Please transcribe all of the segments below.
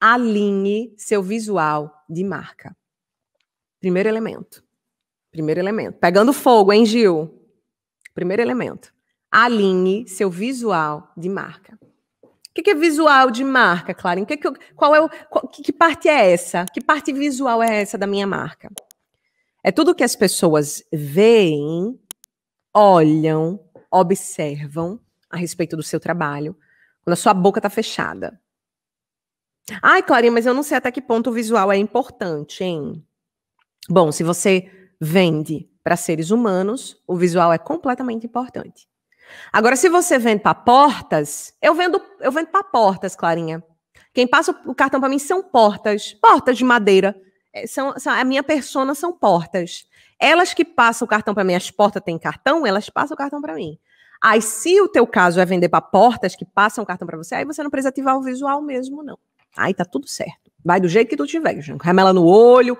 alinhe seu visual de marca. Primeiro elemento. Primeiro elemento. Pegando fogo, hein, Gil? Primeiro elemento. Alinhe seu visual de marca. O que, é visual de marca, Clarin? Que que, qual é o, qual, que parte é essa? Que parte visual é essa da minha marca? É tudo que as pessoas veem, olham, observam a respeito do seu trabalho, quando a sua boca está fechada, Ai, Clarinha, mas eu não sei até que ponto o visual é importante, hein? Bom, se você vende para seres humanos, o visual é completamente importante. Agora, se você vende para portas, eu vendo, eu vendo para portas, Clarinha. Quem passa o cartão para mim são portas, portas de madeira. É, são, são, a minha persona são portas. Elas que passam o cartão para mim, as portas têm cartão, elas passam o cartão para mim. Aí, se o teu caso é vender para portas que passam o cartão para você, aí você não precisa ativar o visual mesmo, não. Aí tá tudo certo. Vai do jeito que tu tiver, gente. Remela no olho,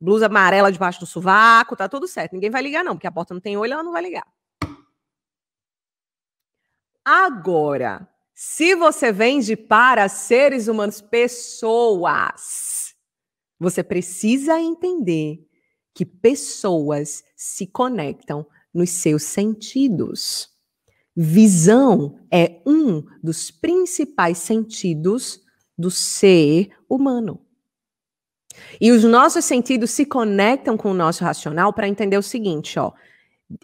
blusa amarela debaixo do sovaco, tá tudo certo. Ninguém vai ligar, não, porque a porta não tem olho, ela não vai ligar. Agora, se você vende para seres humanos, pessoas, você precisa entender que pessoas se conectam nos seus sentidos. Visão é um dos principais sentidos do ser humano. E os nossos sentidos se conectam com o nosso racional para entender o seguinte, ó.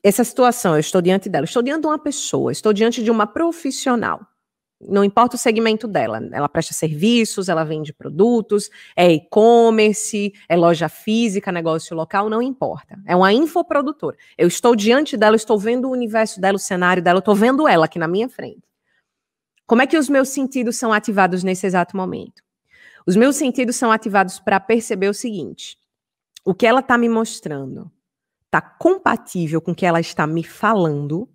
Essa situação, eu estou diante dela, estou diante de uma pessoa, estou diante de uma profissional. Não importa o segmento dela, ela presta serviços, ela vende produtos, é e-commerce, é loja física, negócio local, não importa. É uma infoprodutora. Eu estou diante dela, estou vendo o universo dela, o cenário dela, estou vendo ela aqui na minha frente. Como é que os meus sentidos são ativados nesse exato momento? Os meus sentidos são ativados para perceber o seguinte: o que ela está me mostrando está compatível com o que ela está me falando.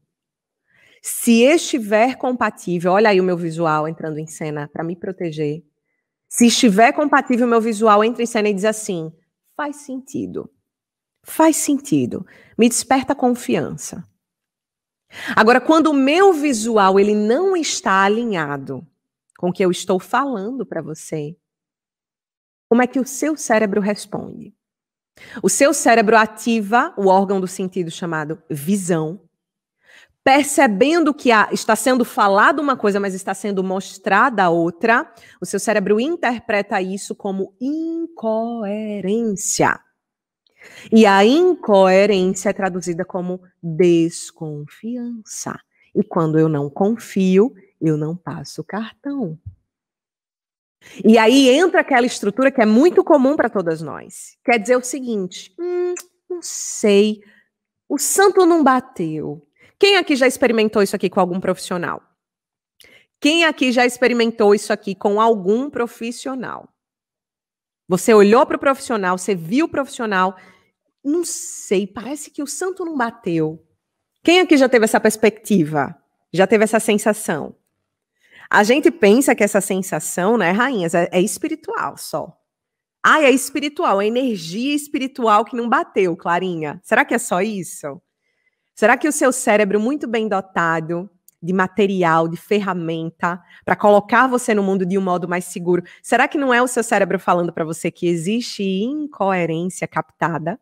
Se estiver compatível, olha aí o meu visual entrando em cena para me proteger. Se estiver compatível, o meu visual entra em cena e diz assim: faz sentido. Faz sentido. Me desperta confiança. Agora, quando o meu visual ele não está alinhado com o que eu estou falando para você, como é que o seu cérebro responde? O seu cérebro ativa o órgão do sentido chamado visão, percebendo que há, está sendo falado uma coisa, mas está sendo mostrada outra, o seu cérebro interpreta isso como incoerência. E a incoerência é traduzida como desconfiança. E quando eu não confio, eu não passo cartão. E aí entra aquela estrutura que é muito comum para todas nós. Quer dizer o seguinte: hum, não sei, o santo não bateu. Quem aqui já experimentou isso aqui com algum profissional? Quem aqui já experimentou isso aqui com algum profissional? Você olhou para o profissional, você viu o profissional não sei, parece que o santo não bateu. Quem aqui já teve essa perspectiva? Já teve essa sensação? A gente pensa que essa sensação, né, rainhas, é, é espiritual só. Ah, é espiritual, é energia espiritual que não bateu, Clarinha. Será que é só isso? Será que o seu cérebro, muito bem dotado de material, de ferramenta, para colocar você no mundo de um modo mais seguro, será que não é o seu cérebro falando para você que existe incoerência captada?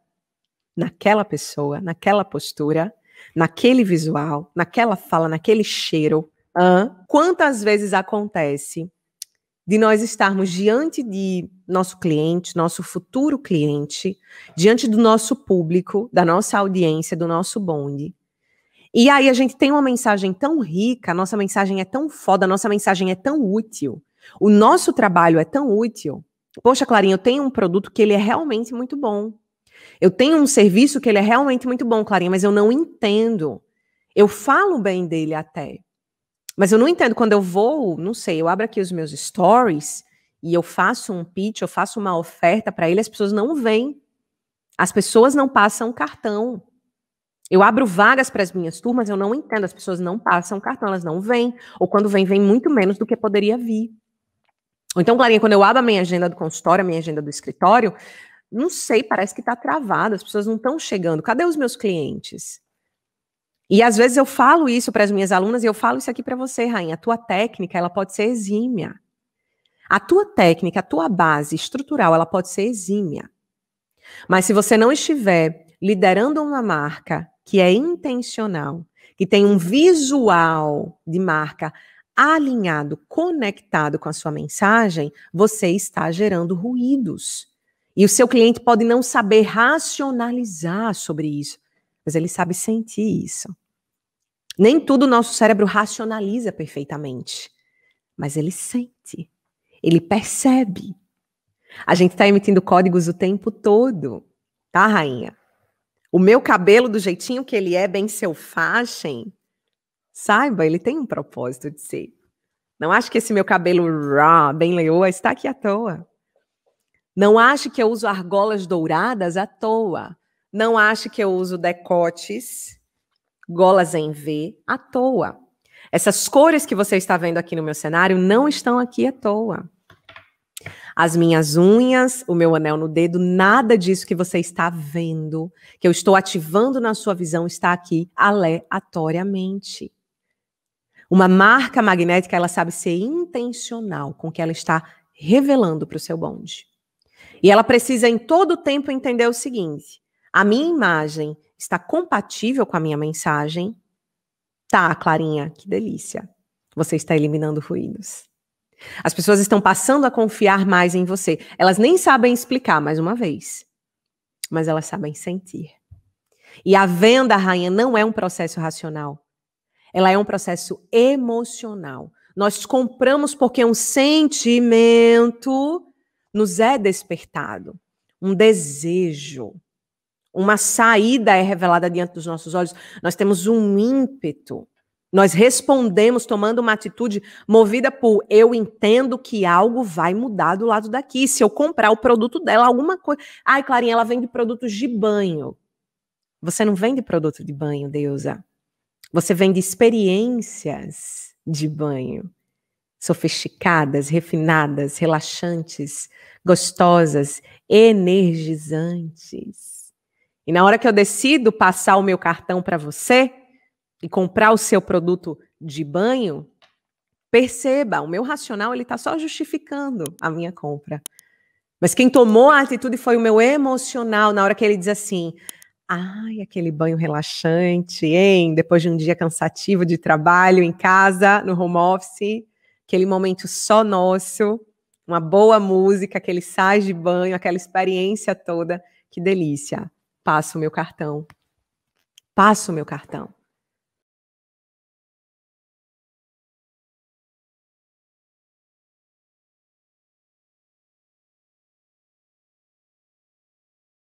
naquela pessoa, naquela postura, naquele visual, naquela fala, naquele cheiro. Hã? Quantas vezes acontece de nós estarmos diante de nosso cliente, nosso futuro cliente, diante do nosso público, da nossa audiência, do nosso bonde. E aí a gente tem uma mensagem tão rica, a nossa mensagem é tão foda, a nossa mensagem é tão útil, o nosso trabalho é tão útil. Poxa, Clarinha, eu tenho um produto que ele é realmente muito bom. Eu tenho um serviço que ele é realmente muito bom, Clarinha, mas eu não entendo. Eu falo bem dele até. Mas eu não entendo. Quando eu vou, não sei, eu abro aqui os meus stories e eu faço um pitch, eu faço uma oferta para ele, as pessoas não vêm. As pessoas não passam cartão. Eu abro vagas para as minhas turmas, eu não entendo. As pessoas não passam cartão, elas não vêm. Ou quando vêm, vêm muito menos do que poderia vir. Ou então, Clarinha, quando eu abro a minha agenda do consultório, a minha agenda do escritório, não sei, parece que está travado, as pessoas não estão chegando. Cadê os meus clientes? E às vezes eu falo isso para as minhas alunas e eu falo isso aqui para você, rainha. A tua técnica, ela pode ser exímia. A tua técnica, a tua base estrutural, ela pode ser exímia. Mas se você não estiver liderando uma marca que é intencional, que tem um visual de marca alinhado, conectado com a sua mensagem, você está gerando ruídos. E o seu cliente pode não saber racionalizar sobre isso, mas ele sabe sentir isso. Nem tudo o nosso cérebro racionaliza perfeitamente, mas ele sente, ele percebe. A gente está emitindo códigos o tempo todo, tá, rainha? O meu cabelo, do jeitinho que ele é, bem seu saiba, ele tem um propósito de ser. Não acho que esse meu cabelo raw, bem leoa, está aqui à toa. Não ache que eu uso argolas douradas à toa. Não ache que eu uso decotes, golas em V à toa. Essas cores que você está vendo aqui no meu cenário não estão aqui à toa. As minhas unhas, o meu anel no dedo, nada disso que você está vendo, que eu estou ativando na sua visão, está aqui aleatoriamente. Uma marca magnética, ela sabe ser intencional com o que ela está revelando para o seu bonde. E ela precisa em todo tempo entender o seguinte: a minha imagem está compatível com a minha mensagem? Tá, Clarinha, que delícia. Você está eliminando ruídos. As pessoas estão passando a confiar mais em você. Elas nem sabem explicar, mais uma vez, mas elas sabem sentir. E a venda, rainha, não é um processo racional. Ela é um processo emocional. Nós compramos porque um sentimento nos é despertado um desejo, uma saída é revelada diante dos nossos olhos. Nós temos um ímpeto. Nós respondemos tomando uma atitude movida por eu entendo que algo vai mudar do lado daqui. Se eu comprar o produto dela, alguma coisa. Ai, Clarinha, ela vende produtos de banho. Você não vende produto de banho, deusa. Você vende experiências de banho sofisticadas, refinadas, relaxantes, gostosas, energizantes. E na hora que eu decido passar o meu cartão para você e comprar o seu produto de banho, perceba, o meu racional ele está só justificando a minha compra. Mas quem tomou a atitude foi o meu emocional na hora que ele diz assim: Ai, aquele banho relaxante, hein? Depois de um dia cansativo de trabalho em casa, no home office, aquele momento só nosso, uma boa música, aquele sai de banho, aquela experiência toda. Que delícia. Passo o meu cartão. Passo o meu cartão.